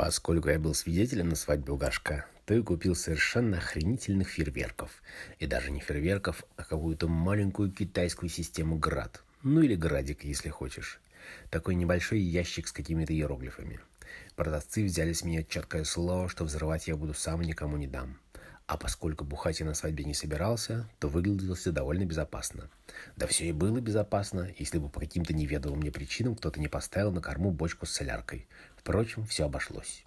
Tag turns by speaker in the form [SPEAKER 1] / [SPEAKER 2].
[SPEAKER 1] Поскольку я был свидетелем на свадьбе у Гашка, то купил совершенно охренительных фейерверков. И даже не фейерверков, а какую-то маленькую китайскую систему «Град». Ну или «Градик», если хочешь. Такой небольшой ящик с какими-то иероглифами. Продавцы взяли с меня четкое слово, что взрывать я буду сам никому не дам. А поскольку бухать я на свадьбе не собирался, то выглядело все довольно безопасно. Да все и было безопасно, если бы по каким-то неведомым мне причинам кто-то не поставил на корму бочку с соляркой, Впрочем, все обошлось.